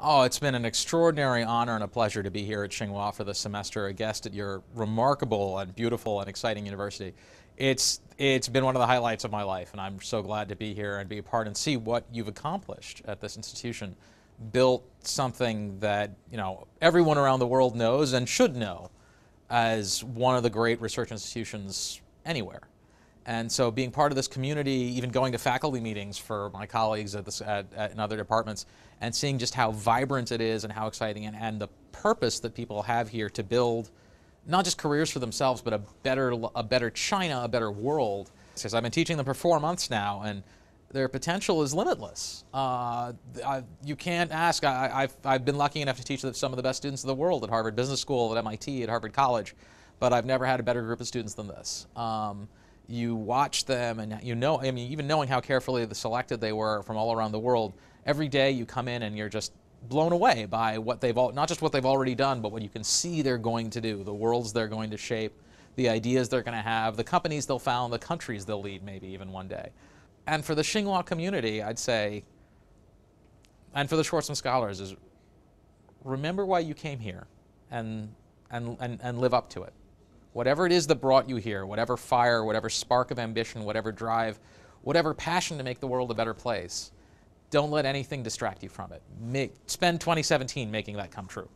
Oh, it's been an extraordinary honor and a pleasure to be here at Tsinghua for the semester, a guest at your remarkable and beautiful and exciting university. It's, it's been one of the highlights of my life, and I'm so glad to be here and be a part and see what you've accomplished at this institution. Built something that, you know, everyone around the world knows and should know as one of the great research institutions anywhere. And so being part of this community, even going to faculty meetings for my colleagues at, this, at, at in other departments, and seeing just how vibrant it is and how exciting and, and the purpose that people have here to build not just careers for themselves, but a better, a better China, a better world. Because I've been teaching them for four months now, and their potential is limitless. Uh, I, you can't ask. I, have I've been lucky enough to teach some of the best students in the world at Harvard Business School, at MIT, at Harvard College, but I've never had a better group of students than this. Um, you watch them and you know, I mean, even knowing how carefully selected they were from all around the world, every day you come in and you're just blown away by what they've all, not just what they've already done, but what you can see they're going to do, the worlds they're going to shape, the ideas they're going to have, the companies they'll found, the countries they'll lead maybe even one day. And for the Xinhua community, I'd say, and for the Schwartzman scholars is remember why you came here and, and, and, and live up to it. Whatever it is that brought you here, whatever fire, whatever spark of ambition, whatever drive, whatever passion to make the world a better place, don't let anything distract you from it. Make, spend 2017 making that come true.